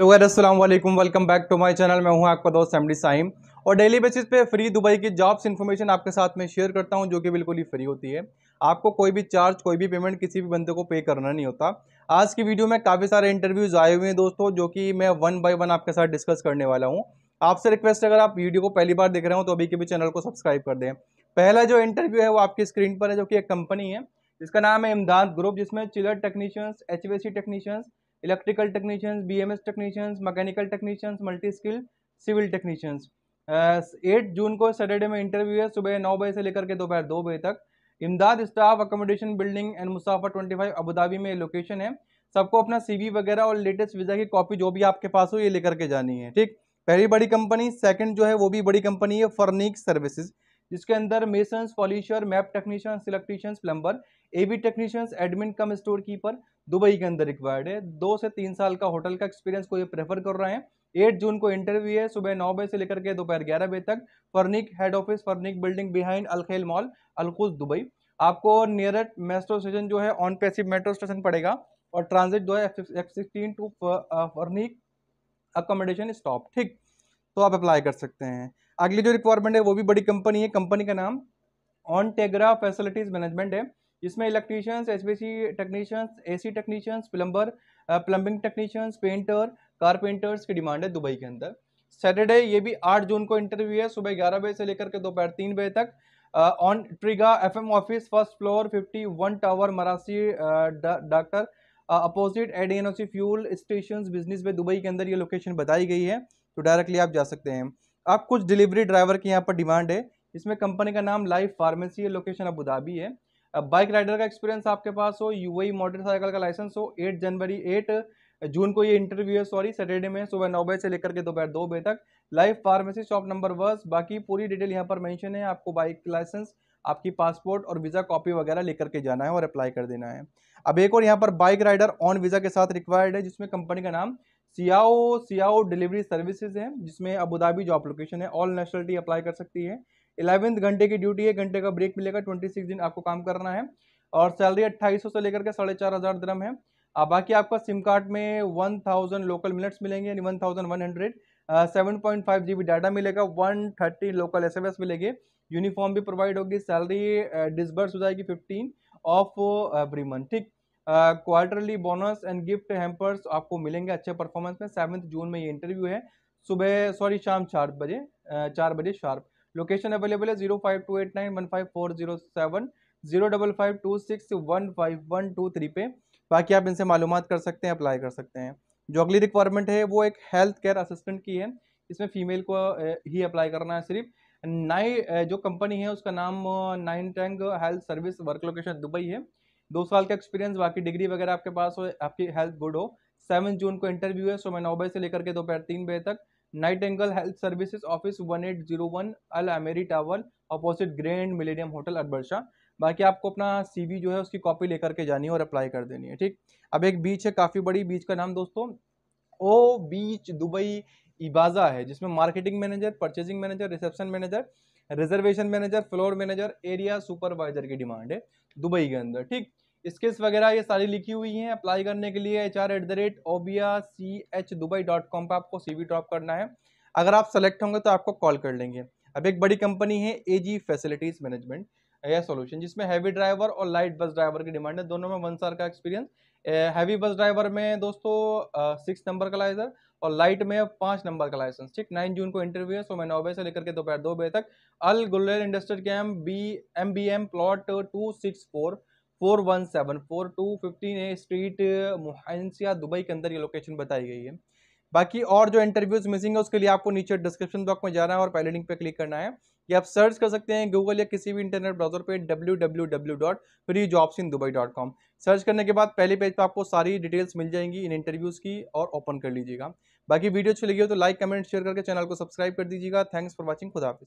hello गैर अस्सलाम वालेकुम welcome back to my channel मैं हूं आपका दोस्त एमडी साइम और डेली बेसिस पे फ्री दुबई की जॉब्स इन्फॉर्मेशन आपके साथ में शेयर करता हूं जो कि बिल्कुल ही फ्री होती है आपको कोई भी चार्ज कोई भी पेमेंट किसी भी बंदे को पे करना नहीं होता आज की वीडियो में काफ़ी सारे इंटरव्यूज़ आए हुए हैं दोस्तों जो कि मैं वन बाई वन आपके साथ डिस्कस करने वाला हूँ आपसे रिक्वेस्ट अगर आप वीडियो को पहली बार देख रहे हो तो अभी के भी चैनल को सब्सक्राइब कर दें पहला जो इंटरव्यू है वो आपकी स्क्रीन पर है जो कि एक कंपनी है जिसका नाम है इमदाद ग्रुप जिसमें chiller technicians H technicians electrical technicians BMS technicians mechanical technicians multi skill civil technicians eight June को सैटरडे में इंटरव्यू है सुबह नौ बजे से लेकर के दोपहर दो बजे तक इमदाद staff accommodation building and Mussafah twenty five Abu Dhabi में लोकेशन है सबको अपना वी वगैरह और लेटेस्ट वीज़ा की कॉपी जो भी आपके पास हो ये लेकर के जानी है ठीक पहली बड़ी कंपनी सेकंड जो है वो भी बड़ी कंपनी है फर्निक सर्विसेज जिसके अंदर mason polisher MEP technicians electricians plumber A B technicians admin cum store keeper Dubai के अंदर रिक्वायर्ड है दो से तीन साल का होटल का एक्सपीरियंस को ये प्रेफर कर रहे हैं एट जून को इंटरव्यू है सुबह नौ बजे से लेकर के दोपहर ग्यारह बजे तक Farnek head office Farnek building behind Al Khail mall Al Quoz Dubai आपको नियर मेट्रो स्टेशन जो है ऑन पैसिव मेट्रो स्टेशन पड़ेगा और ट्रांजिट जो है F sixteen to Farnek accommodation stop ठीक तो आप अप्लाई कर सकते हैं अगली जो रिक्वायरमेंट है वो भी बड़ी कंपनी है कंपनी का नाम ऑन टेगरा फैसिलिटीज़ मैनेजमेंट है जिसमें electricians H technicians A C technicians plumber plumbing technicians painter carpenters की डिमांड है दुबई के अंदर सैटरडे ये भी आठ जून को इंटरव्यू है सुबह ग्यारह बजे से लेकर के दोपहर तीन बजे तक on Triga FM office first floor fifty one tower Marasi doctor opposite ADNOC fuel station business में दुबई के अंदर ये लोकेशन बताई गई है तो डायरेक्टली आप जा सकते हैं आप कुछ डिलीवरी ड्राइवर की यहाँ पर डिमांड है इसमें कंपनी का नाम लाइफ फार्मेसी है लोकेशन अबू धाबी है बाइक राइडर का एक्सपीरियंस आपके पास हो यूएई मोटरसाइकिल e का लाइसेंस हो एट जनवरी एट जून को ये इंटरव्यू है सॉरी सैटरडे में सुबह नौ बजे से लेकर के दोपहर दो बजे तक लाइव फार्मेसी शॉप नंबर वर्स बाकी पूरी डिटेल यहाँ पर मेंशन है आपको बाइक लाइसेंस आपकी पासपोर्ट और वीज़ा कॉपी वगैरह लेकर के जाना है और अप्लाई कर देना है अब एक और यहाँ पर बाइक राइडर ऑन वीज़ा के साथ रिक्वायर्ड है जिसमें कंपनी का नाम सियाओ सियाओ डिलीवरी सर्विसेज है जिसमें अबू धाबी जॉब लोकेशन है ऑल नेशनलिटी अप्लाई कर सकती है इलेवेंथ घंटे की ड्यूटी है घंटे का ब्रेक मिलेगा ट्वेंटी सिक्स दिन आपको काम करना है और सैलरी अट्ठाईस सौ से लेकर के साढ़े चार हज़ार दरम है और बाकी आपका सिम कार्ड में वन थाउजेंड लोकल मिनट्स मिलेंगे यानी one thousand one hundred seven point five G B data मिलेगा one thirty local S M S मिलेगी यूनिफॉर्म भी प्रोवाइड होगी सैलरी डिसबर्स हो जाएगी फिफ्टीन ऑफ एवरी मंथ ठीक quarterly bonus and gift hampers आपको मिलेंगे अच्छे परफॉर्मेंस में सेवन्थ जून में ये इंटरव्यू है सुबह सॉरी शाम चार बजे चार बजे शार्प लोकेशन अवेलेबल है zero five two eight nine one five four zero seven zero double five two six one five one two three पे बाकी आप इनसे मालूम कर सकते हैं अप्लाई कर सकते हैं जो अगली रिक्वायरमेंट है वो एक हेल्थ केयर असिस्टेंट की है इसमें फ़ीमेल को ही अप्लाई करना है सिर्फ नाई जो कंपनी है उसका नाम Nightingale health service work location Dubai है दो साल का एक्सपीरियंस बाकी डिग्री वगैरह आपके पास हो आपकी हेल्थ गुड हो सेवन जून को इंटरव्यू है सो मैं नौ बजे से लेकर के दोपहर तीन बजे तक Nightingale health services office one eight zero one Al Ameri tower opposite grand millennium hotel शाह बाकी आपको अपना सीवी जो है उसकी कॉपी लेकर के जानी है और अप्लाई कर देनी है ठीक अब एक बीच है काफ़ी बड़ी बीच का नाम दोस्तों ओ बीच दुबई इबाजा है जिसमें marketing manager purchasing manager reception manager reservation manager floor manager area supervisor की डिमांड है दुबई के अंदर ठीक स्किल्स वगैरह ये सारी लिखी हुई हैं अप्लाई करने के लिए H R at the rate ओबिया C H Dubai dot com पर आपको सी वी ड्रॉप करना है अगर आप सेलेक्ट होंगे तो आपको कॉल कर लेंगे अब एक बड़ी कंपनी है A G facilities management air solution जिसमें हैवी ड्राइवर और लाइट बस ड्राइवर की डिमांड है दोनों में वन साल का एक्सपीरियंस हैवी बस ड्राइवर में दोस्तों सिक्स नंबर का लाइसेंस और लाइट में पाँच नंबर का लाइसेंस ठीक नाइन जून को इंटरव्यू है सो मैं नौ बजे से लेकर के दोपहर दो बजे तक अल गुलेर industrial camp B M B M plot two six four four one seven four two fifteen A street Muhaisnah Dubai के अंदर ये लोकेशन बताई गई है बाकी और जो इंटरव्यूज मिसिंग है उसके लिए आपको नीचे डिस्क्रिप्शन बॉक्स में जाना है और पहले लिंक पे क्लिक करना है या आप सर्च कर सकते हैं गूगल या किसी भी इंटरनेट ब्राउजर पे W W W dot free jobs in Dubai dot com search करने के बाद पहले पेज पर पे आपको सारी डिटेल्स मिल जाएंगी इन इंटरव्यूज़ की और ओपन कर लीजिएगा बाकी वीडियो अच्छी लगी हो तो लाइक कमेंट शेयर करके चैनल को सब्सक्राइब कर दीजिएगा थैंक्स फॉर वॉचिंग खुदाफिज